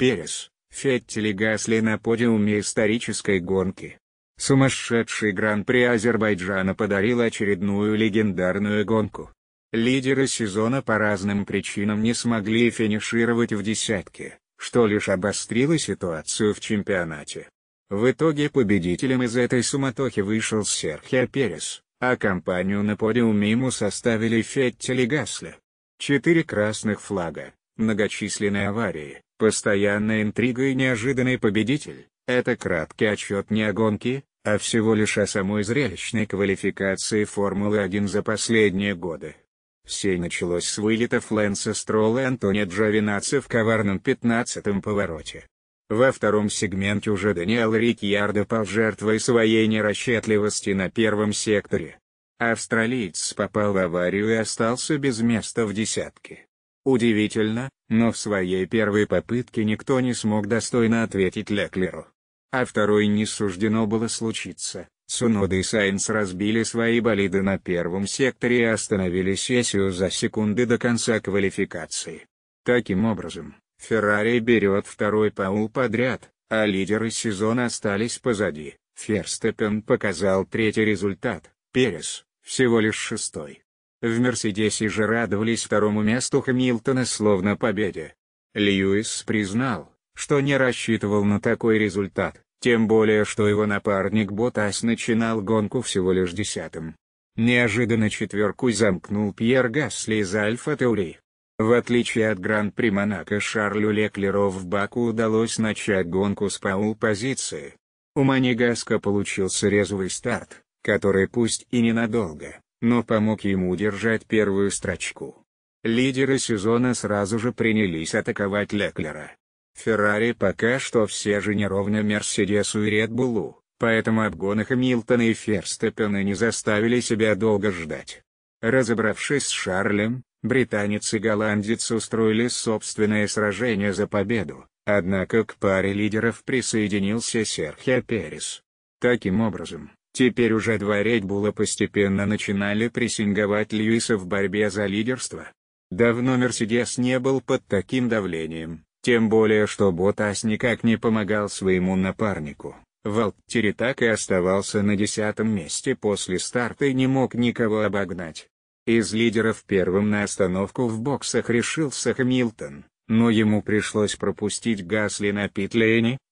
Перес, Феттель и Гасли на подиуме исторической гонки. Сумасшедший Гран-при Азербайджана подарил очередную легендарную гонку. Лидеры сезона по разным причинам не смогли финишировать в десятке, что лишь обострило ситуацию в чемпионате. В итоге победителем из этой суматохи вышел Серхио Перес, а компанию на подиуме ему составили Феттель и Гасли. Четыре красных флага, многочисленные аварии, Постоянная интрига и неожиданный победитель – это краткий отчет не о гонке, а всего лишь о самой зрелищной квалификации Формулы-1 за последние годы. Все началось с вылета Лэнса Стролла и Антония Джовинаца в коварном 15-м повороте. Во втором сегменте уже Даниэл Рикьярдо пал жертвой своей нерасчетливости на первом секторе. Австралиец попал в аварию и остался без места в десятке. Удивительно, но в своей первой попытке никто не смог достойно ответить Леклеру. А второй не суждено было случиться. Цунода и Сайнс разбили свои болиды на первом секторе и остановили сессию за секунды до конца квалификации. Таким образом, Феррари берет второй ПАУ подряд, а лидеры сезона остались позади. Ферстеппен показал третий результат, Перес — всего лишь шестой. В «Мерседесе» же радовались второму месту Хэмилтона словно победе. Льюис признал, что не рассчитывал на такой результат, тем более что его напарник Ботас начинал гонку всего лишь десятым. Неожиданно четверку замкнул Пьер Гасли из Альфа Теури. В отличие от Гран-при Монако Шарлю Леклеру в Баку удалось начать гонку с паул-позиции. У Манигаска получился резвый старт, который пусть и ненадолго, но помог ему удержать первую строчку. Лидеры сезона сразу же принялись атаковать Леклера. Феррари пока что все же не ровно Мерседесу и Ред Буллу, поэтому обгоны Хэмилтона и Ферстеппена не заставили себя долго ждать. Разобравшись с Шарлем, британец и голландец устроили собственное сражение за победу, однако к паре лидеров присоединился Серхио Перес. Таким образом, Теперь уже два Red постепенно начинали прессинговать Льюиса в борьбе за лидерство. Давно Мерседес не был под таким давлением, тем более что Ботас никак не помогал своему напарнику. Валттери так и оставался на десятом месте после старта и не мог никого обогнать. Из лидеров первым на остановку в боксах решился Хэмилтон, но ему пришлось пропустить Гасли на пит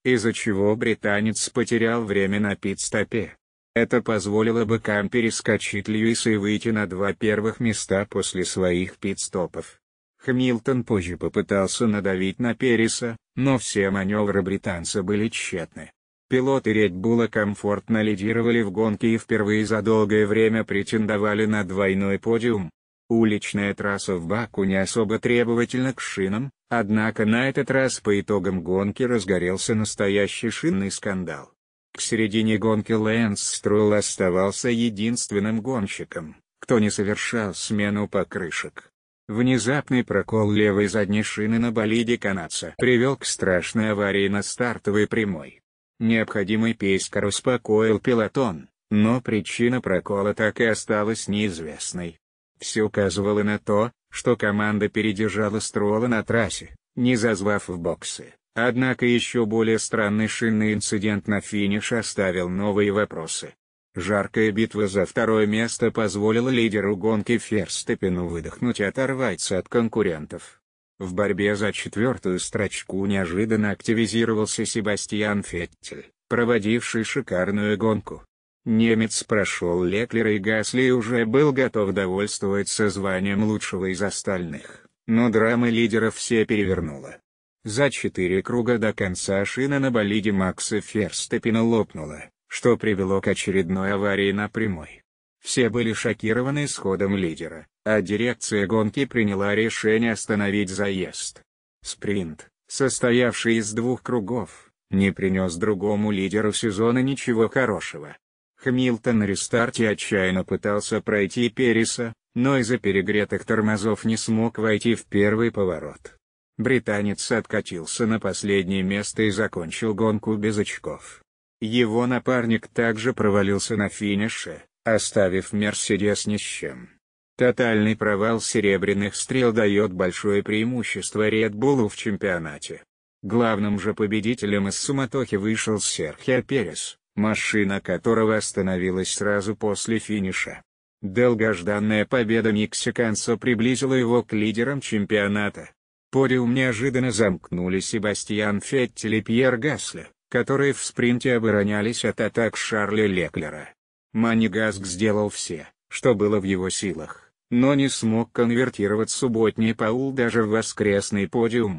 из-за чего британец потерял время на пит-стопе. Это позволило быкам перескочить Льюиса и выйти на два первых места после своих пит-стопов. Хэмилтон позже попытался надавить на Переса, но все маневры британца были тщетны. Пилоты Редбула комфортно лидировали в гонке и впервые за долгое время претендовали на двойной подиум. Уличная трасса в Баку не особо требовательна к шинам, однако на этот раз по итогам гонки разгорелся настоящий шинный скандал. К середине гонки Лэнс Струл оставался единственным гонщиком, кто не совершал смену покрышек. Внезапный прокол левой задней шины на болиде канадца привел к страшной аварии на стартовой прямой. Необходимый пейскар успокоил пилотон, но причина прокола так и осталась неизвестной. Все указывало на то, что команда передержала Струла на трассе, не зазвав в боксы, Однако еще более странный шинный инцидент на финише оставил новые вопросы. Жаркая битва за второе место позволила лидеру гонки Ферстепину выдохнуть и оторваться от конкурентов. В борьбе за четвертую строчку неожиданно активизировался Себастьян Феттель, проводивший шикарную гонку. Немец прошел Леклера и Гасли и уже был готов довольствоваться званием лучшего из остальных, но драма лидера все перевернула. За четыре круга до конца шина на болиде Макса Ферстепина лопнула, что привело к очередной аварии на прямой. Все были шокированы исходом лидера, а дирекция гонки приняла решение остановить заезд. Спринт, состоявший из двух кругов, не принес другому лидеру сезона ничего хорошего. Хмилтон на рестарте отчаянно пытался пройти Переса, но из-за перегретых тормозов не смог войти в первый поворот британец откатился на последнее место и закончил гонку без очков. Его напарник также провалился на финише, оставив Мерседес ни с чем. Тотальный провал серебряных стрел дает большое преимущество Редбулу в чемпионате. Главным же победителем из суматохи вышел Серхио Перес, машина которого остановилась сразу после финиша. Долгожданная победа мексиканца приблизила его к лидерам чемпионата. Подиум неожиданно замкнули Себастьян Феттель и Пьер Гасли, которые в спринте оборонялись от атак Шарля Леклера. Манигаск сделал все, что было в его силах, но не смог конвертировать субботний паул даже в воскресный подиум,